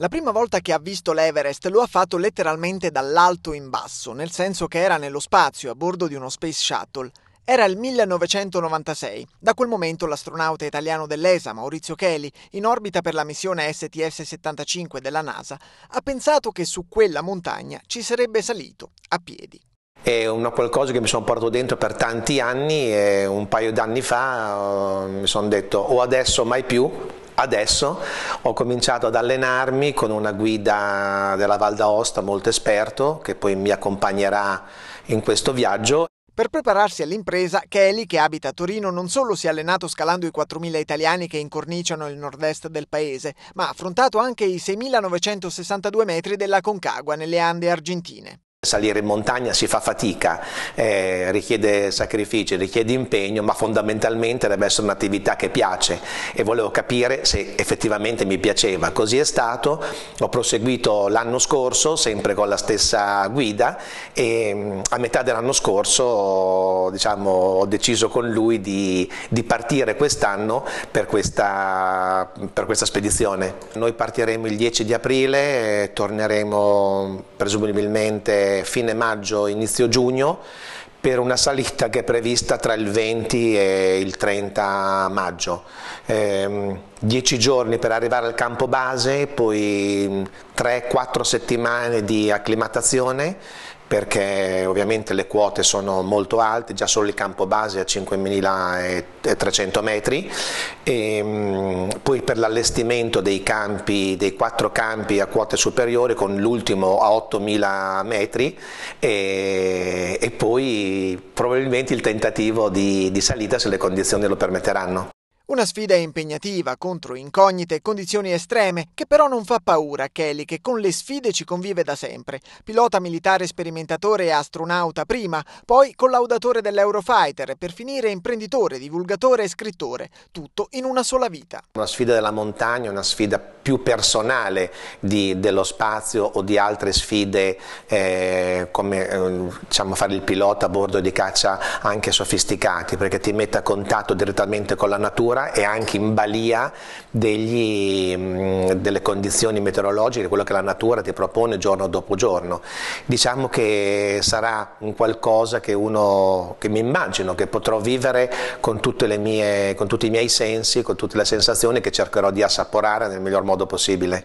La prima volta che ha visto l'Everest lo ha fatto letteralmente dall'alto in basso, nel senso che era nello spazio a bordo di uno Space Shuttle. Era il 1996. Da quel momento l'astronauta italiano dell'ESA, Maurizio Kelly, in orbita per la missione STS-75 della NASA, ha pensato che su quella montagna ci sarebbe salito a piedi. È una qualcosa che mi sono portato dentro per tanti anni e un paio d'anni fa eh, mi sono detto o adesso mai più Adesso ho cominciato ad allenarmi con una guida della Val d'Aosta molto esperto che poi mi accompagnerà in questo viaggio. Per prepararsi all'impresa, Kelly, che abita a Torino, non solo si è allenato scalando i 4.000 italiani che incorniciano il nord-est del paese, ma ha affrontato anche i 6.962 metri della Concagua nelle Ande argentine. Salire in montagna si fa fatica, eh, richiede sacrifici, richiede impegno, ma fondamentalmente deve essere un'attività che piace e volevo capire se effettivamente mi piaceva. Così è stato, ho proseguito l'anno scorso sempre con la stessa guida e mm, a metà dell'anno scorso diciamo, ho deciso con lui di, di partire quest'anno per questa, per questa spedizione. Noi partiremo il 10 di aprile, torneremo presumibilmente fine maggio, inizio giugno, per una salita che è prevista tra il 20 e il 30 maggio. Ehm, 10 giorni per arrivare al campo base, poi 3-4 mm, settimane di acclimatazione perché ovviamente le quote sono molto alte, già solo il campo base a 5.300 metri e ehm, poi per l'allestimento dei, campi, dei quattro campi a quote superiori con l'ultimo a 8000 metri e, e, poi probabilmente il tentativo di, di salita se le condizioni lo permetteranno. Una sfida impegnativa contro incognite e condizioni estreme che però non fa paura a Kelly che con le sfide ci convive da sempre. Pilota militare sperimentatore e astronauta prima, poi collaudatore dell'Eurofighter e per finire imprenditore, divulgatore e scrittore, tutto in una sola vita. Una sfida della montagna, una sfida più personale di, dello spazio o di altre sfide eh, come eh, diciamo fare il pilota a bordo di caccia anche sofisticati perché ti mette a contatto direttamente con la natura temperatura e anche in balia degli, mm, delle condizioni meteorologiche, quello che la natura ti propone giorno dopo giorno. Diciamo che sarà un qualcosa che uno, che mi immagino, che potrò vivere con, mie, con tutti i miei sensi, con tutte le sensazioni che cercherò di assaporare nel miglior modo possibile.